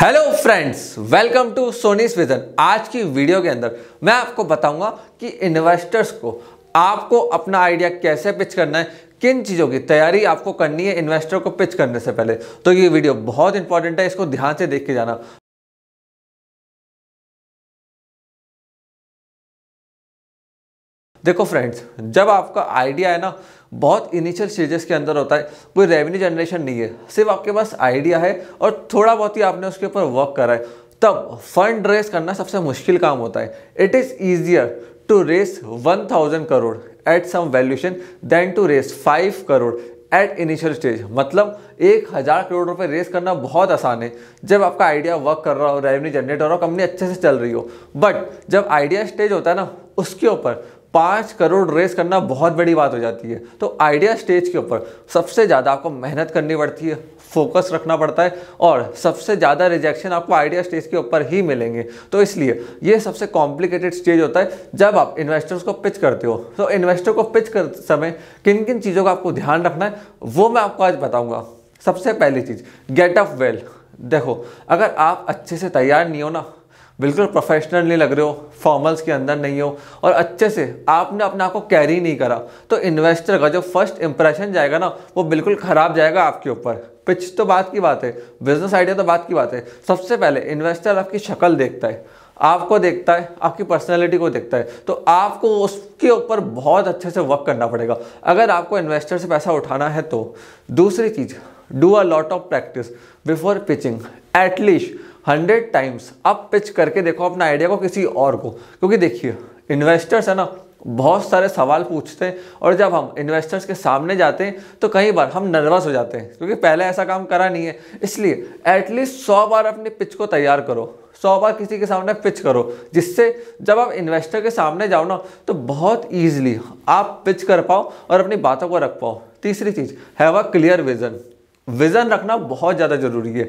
hello friends welcome to Sony vision आज की video के अंदर मैं आपको बताऊंगा कि इन्वेस्टर्स को आपको अपना आइडिया कैसे पिच करना है किन चीज़ों की तैयारी आपको करनी है इन्वेस्टर को पिच करने से पहले तो ये वीडियो बहुत इंपॉर्टेंट है इसको ध्यान से देख के जाना देखो फ्रेंड्स जब आपका आइडिया है ना बहुत इनिशियल स्टेजेस के अंदर होता है कोई रेवेन्यू जनरेशन नहीं है सिर्फ आपके पास आइडिया है और थोड़ा बहुत ही आपने उसके ऊपर वर्क करा है तब फंड रेस करना सबसे मुश्किल काम होता है it is easier to raise one thousand crore at some valuation than to raise five crore at initial stage मतलब एक हज़ार करोड़ रुपए रेस करना बहुत आसान है जब आपका आइडिया वर्क कर रहा हो रेवेन्यू जनरेट हो रहा हो कंपनी अच्छे से चल रही हो बट जब आइडिया स्टेज होता है ना उसके ऊपर पाँच करोड़ रेस करना बहुत बड़ी बात हो जाती है तो आइडिया स्टेज के ऊपर सबसे ज़्यादा आपको मेहनत करनी पड़ती है फोकस रखना पड़ता है और सबसे ज़्यादा रिजेक्शन आपको आइडिया स्टेज के ऊपर ही मिलेंगे तो इसलिए ये सबसे कॉम्प्लिकेटेड स्टेज होता है जब आप इन्वेस्टर्स को पिच करते हो तो इन्वेस्टर को पिच कर समय किन किन चीज़ों का आपको ध्यान रखना है वो मैं आपको आज बताऊँगा सबसे पहली चीज़ गेट अप वेल देखो अगर आप अच्छे से तैयार नहीं हो ना बिल्कुल प्रोफेशनल नहीं लग रहे हो फॉर्मल्स के अंदर नहीं हो और अच्छे से आपने अपने आप को कैरी नहीं करा तो इन्वेस्टर का जो फर्स्ट इंप्रेशन जाएगा ना वो बिल्कुल ख़राब जाएगा आपके ऊपर पिच तो बात की बात है बिजनेस आइडिया तो बात की बात है सबसे पहले इन्वेस्टर आपकी शक्ल देखता है आपको देखता है आपकी पर्सनैलिटी को देखता है तो आपको उसके ऊपर बहुत अच्छे से वर्क करना पड़ेगा अगर आपको इन्वेस्टर से पैसा उठाना है तो दूसरी चीज़ do a lot of practice before pitching at least hundred times आप पिच करके देखो अपना आइडिया को किसी और को क्योंकि देखिए इन्वेस्टर्स है ना बहुत सारे सवाल पूछते हैं और जब हम इन्वेस्टर्स के सामने जाते हैं तो कई बार हम नर्वस हो जाते हैं क्योंकि पहले ऐसा काम करा नहीं है इसलिए एटलीस्ट सौ बार अपने पिच को तैयार करो सौ बार किसी के सामने पिच करो जिससे जब आप इन्वेस्टर के सामने जाओ ना तो बहुत ईजिली आप पिच कर पाओ और अपनी बातों को रख पाओ तीसरी चीज़ have a clear vision vision रखना बहुत ज़्यादा ज़रूरी है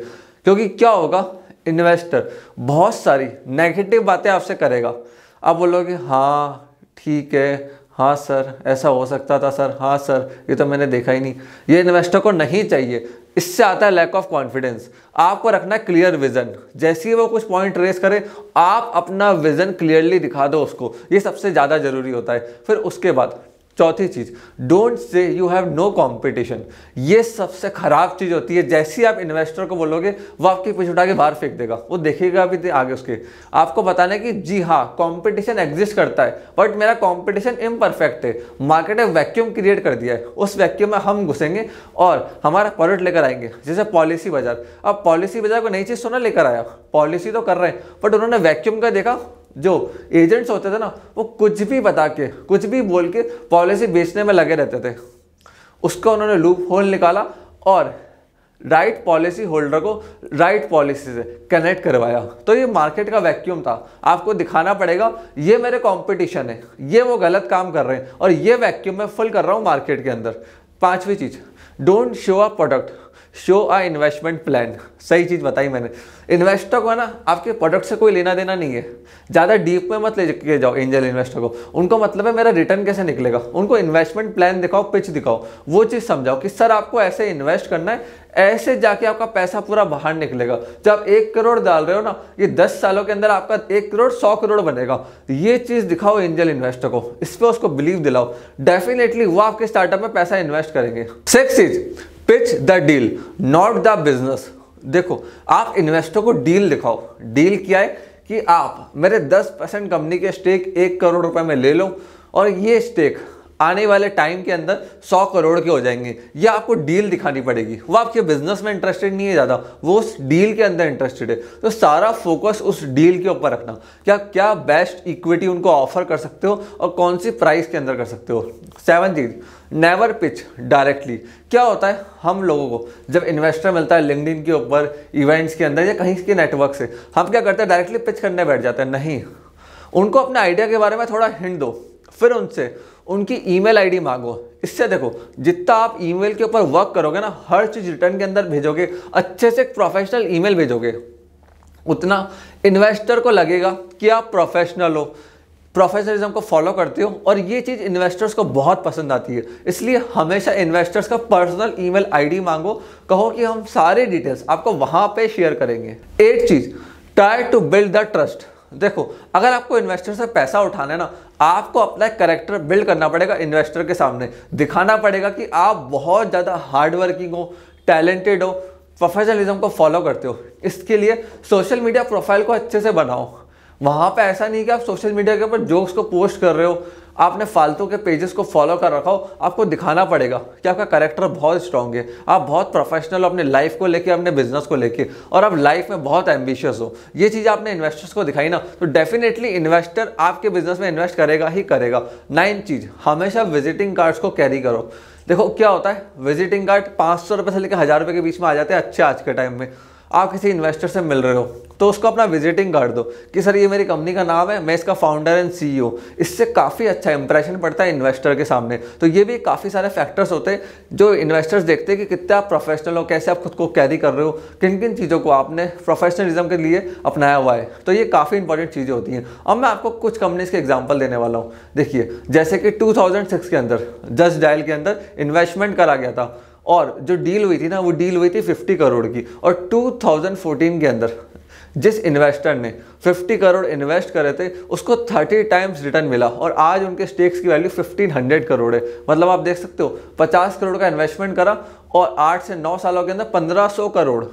क्योंकि क्या होगा इन्वेस्टर बहुत सारी नेगेटिव बातें आपसे करेगा आप बोलोगे हाँ ठीक है हाँ सर ऐसा हो सकता था सर हाँ सर ये तो मैंने देखा ही नहीं ये इन्वेस्टर को नहीं चाहिए इससे आता है लैक ऑफ कॉन्फिडेंस आपको रखना है क्लियर विजन जैसे ही वो कुछ पॉइंट रेस करे आप अपना विजन क्लियरली दिखा दो उसको ये सबसे ज़्यादा जरूरी होता है फिर उसके बाद चौथी चीज़ don't say you have no competition ये सबसे ख़राब चीज़ होती है जैसे ही आप इन्वेस्टर को बोलोगे वो आपकी पीछे उठा के बाहर फेंक देगा वो देखेगा भी आगे उसके आपको बताना कि जी हाँ कॉम्पिटिशन एग्जिस्ट करता है बट मेरा कॉम्पिटिशन इम्परफेक्ट है मार्केट ने वैक्यूम क्रिएट कर दिया है उस वैक्यूम में हम घुसेंगे और हमारा प्रोडक्ट लेकर आएंगे जैसे पॉलिसी बाजार अब पॉलिसी बाजार को नई चीज़ सुना लेकर आया पॉलिसी तो कर रहे हैं बट उन्होंने वैक्यूम का देखा जो एजेंट्स होते थे ना वो कुछ भी बता के कुछ भी बोल के पॉलिसी बेचने में लगे रहते थे उसका उन्होंने लूप होल निकाला और राइट पॉलिसी होल्डर को राइट पॉलिसी से कनेक्ट करवाया तो ये मार्केट का वैक्यूम था आपको दिखाना पड़ेगा ये मेरे कंपटीशन है ये वो गलत काम कर रहे हैं और ये वैक्यूम मैं फुल कर रहा हूँ मार्केट के अंदर पांचवी चीज़ don't show a product show a investment plan सही चीज़ बताई मैंने इन्वेस्टर को है ना आपके प्रोडक्ट से कोई लेना देना नहीं है ज़्यादा डीप में मत ले के जाओ एंजल इन्वेस्टर को उनको मतलब है मेरा रिटर्न कैसे निकलेगा उनको इन्वेस्टमेंट प्लान दिखाओ पिच दिखाओ वो चीज़ समझाओ कि सर आपको ऐसे इन्वेस्ट करना है ऐसे जाके आपका पैसा पूरा बाहर निकलेगा जब आप एक करोड़ डाल रहे हो ना ये दस सालों के अंदर आपका एक करोड़ सौ करोड़ बनेगा ये चीज़ दिखाओ एंजल इन्वेस्टर को इस पर उसको बिलीव दिलाओ डेफिनेटली वो आपके स्टार्टअप में पैसा इन्वेस्ट करेंगे सेक्स चीज pitch the deal not the business देखो आप इन्वेस्टर को डील दिखाओ डील क्या है कि आप मेरे 10 परसेंट कंपनी के स्टेक एक करोड़ रुपए में ले लो और ये स्टेक आने वाले टाइम के अंदर 100 करोड़ के हो जाएंगे या आपको डील दिखानी पड़ेगी वो आपके बिजनेस में इंटरेस्टेड नहीं है ज़्यादा वो उस डील के अंदर इंटरेस्टेड है तो सारा फोकस उस डील के ऊपर रखना क्या क्या बेस्ट इक्विटी उनको ऑफर कर सकते हो और कौन सी प्राइस के अंदर कर सकते हो सेवन चीज नेवर पिच डायरेक्टली क्या होता है हम लोगों को जब इन्वेस्टर मिलता है लिंकड के ऊपर इवेंट्स के अंदर या कहीं के नेटवर्क से हम क्या करते हैं डायरेक्टली पिच करने बैठ जाते हैं नहीं उनको अपने आइडिया के बारे में थोड़ा हिंट दो फिर उनसे उनकी ईमेल आईडी मांगो इससे देखो जितना आप ईमेल के ऊपर वर्क करोगे ना हर चीज़ रिटर्न के अंदर भेजोगे अच्छे से एक प्रोफेशनल ईमेल भेजोगे उतना इन्वेस्टर को लगेगा कि आप प्रोफेशनल हो प्रोफेशनलिज्म को फॉलो करते हो और ये चीज़ इन्वेस्टर्स को बहुत पसंद आती है इसलिए हमेशा इन्वेस्टर्स का पर्सनल ईमेल आईडी मांगो कहो कि हम सारे डिटेल्स आपको वहाँ पे शेयर करेंगे एक चीज़ try to build the trust देखो अगर आपको इन्वेस्टर से पैसा उठाना है ना आपको अपना करेक्टर बिल्ड करना पड़ेगा इन्वेस्टर के सामने दिखाना पड़ेगा कि आप बहुत ज़्यादा हार्डवर्किंग हो टैलेंटेड हो प्रोफेशनलिज्म को फॉलो करते हो इसके लिए सोशल मीडिया प्रोफाइल को अच्छे से बनाओ वहाँ पे ऐसा नहीं कि आप सोशल मीडिया के ऊपर जोक्स को पोस्ट कर रहे हो आपने फालतू के पेजेस को फॉलो कर रखा हो आपको दिखाना पड़ेगा कि आपका करेक्टर बहुत स्ट्रांग है आप बहुत प्रोफेशनल हो अपने लाइफ को लेके अपने बिजनेस को लेके और आप लाइफ में बहुत एम्बिशियस हो ये चीज़ आपने इन्वेस्टर्स को दिखाई ना तो डेफिनेटली इन्वेस्टर आपके बिजनेस में इन्वेस्ट करेगा ही करेगा नाइन चीज़ हमेशा विजिटिंग कार्ड्स को कैरी करो देखो क्या होता है विजिटिंग कार्ड पाँच सौ रुपये से लेकर हज़ार रुपये के बीच में आ जाते हैं अच्छे आज के टाइम में आप किसी इन्वेस्टर से मिल रहे हो तो उसको अपना विजिटिंग कार्ड दो कि सर ये मेरी कंपनी का नाम है मैं इसका फाउंडर एंड सीईओ इससे काफ़ी अच्छा इंप्रेशन पड़ता है इन्वेस्टर के सामने तो ये भी काफ़ी सारे फैक्टर्स होते हैं जो इन्वेस्टर्स देखते हैं कि कितने आप प्रोफेशनल हो कैसे आप खुद को कैरी कर रहे हो किन किन चीज़ों को आपने प्रोफेशनलिज्म के लिए अपनाया हुआ है तो ये काफ़ी इंपॉर्टेंट चीज़ें होती हैं अब मैं आपको कुछ कंपनीज के एग्जाम्पल देने वाला हूँ देखिए जैसे कि टू के अंदर जस्ट डायल के अंदर इन्वेस्टमेंट करा गया था और जो डील हुई थी ना वो डील हुई थी 50 करोड़ की और 2014 के अंदर जिस इन्वेस्टर ने 50 करोड़ इन्वेस्ट करे थे उसको 30 टाइम्स रिटर्न मिला और आज उनके स्टेक्स की वैल्यू 1500 करोड़ है मतलब आप देख सकते हो 50 करोड़ का इन्वेस्टमेंट करा और 8 से 9 सालों के अंदर 1500 करोड़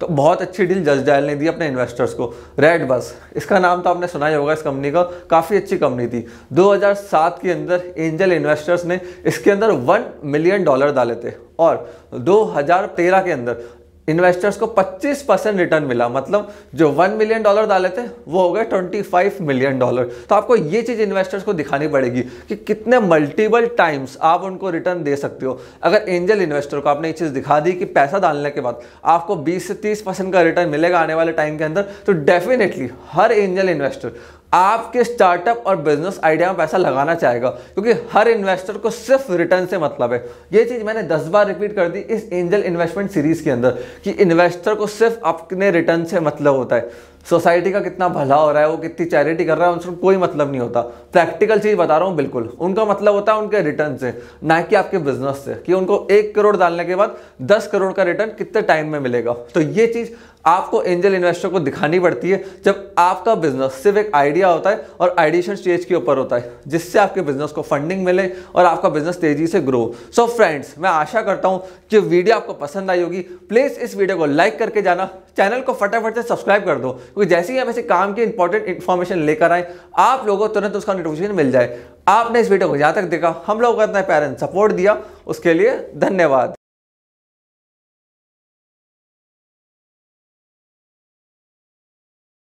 तो बहुत अच्छी डील जज डायल ने दी अपने इन्वेस्टर्स को रेड बस इसका नाम तो आपने सुना ही होगा इस कंपनी का काफ़ी अच्छी कंपनी थी 2007 के अंदर एंजल इन्वेस्टर्स ने इसके अंदर वन मिलियन डॉलर डाले थे और 2013 के अंदर इन्वेस्टर्स को 25 परसेंट रिटर्न मिला मतलब जो वन मिलियन डॉलर डाले थे वो हो गए 25 मिलियन डॉलर तो आपको ये चीज़ इन्वेस्टर्स को दिखानी पड़ेगी कि कितने मल्टीपल टाइम्स आप उनको रिटर्न दे सकते हो अगर एंजल इन्वेस्टर को आपने ये चीज़ दिखा दी कि पैसा डालने के बाद आपको बीस से तीस परसेंट का रिटर्न मिलेगा आने वाले टाइम के अंदर तो डेफिनेटली हर एंजल इन्वेस्टर आपके स्टार्टअप और बिजनेस आइडिया में पैसा लगाना चाहेगा क्योंकि हर इन्वेस्टर को सिर्फ रिटर्न से मतलब है ये चीज़ मैंने दस बार रिपीट कर दी इस एंजल इन्वेस्टमेंट सीरीज के अंदर कि इन्वेस्टर को सिर्फ अपने रिटर्न से मतलब होता है सोसाइटी का कितना भला हो रहा है वो कितनी चैरिटी कर रहा है उनसे कोई मतलब नहीं होता प्रैक्टिकल चीज़ बता रहा हूँ बिल्कुल उनका मतलब होता है उनके रिटर्न से ना कि आपके बिजनेस से कि उनको एक करोड़ डालने के बाद दस करोड़ का रिटर्न कितने टाइम में मिलेगा तो ये चीज़ आपको एंजल इन्वेस्टर को दिखानी पड़ती है जब आपका बिजनेस सिर्फ एक आइडिया होता है और आइडिएशन स्टेज के ऊपर होता है जिससे आपके बिजनेस को फंडिंग मिले और आपका बिजनेस तेजी से ग्रो सो so फ्रेंड्स मैं आशा करता हूँ कि वीडियो आपको पसंद आई होगी प्लीज़ इस वीडियो को लाइक करके जाना चैनल को फटाफट से सब्सक्राइब कर दो क्योंकि जैसे ही हम ऐसे काम की इंपॉर्टेंट इन्फॉर्मेशन लेकर आए आप लोगों को तुरंत उसका नोटिफिकेशन मिल जाए आपने इस वीडियो को यहाँ तक देखा हम लोगों का इतना प्यार सपोर्ट दिया उसके लिए धन्यवाद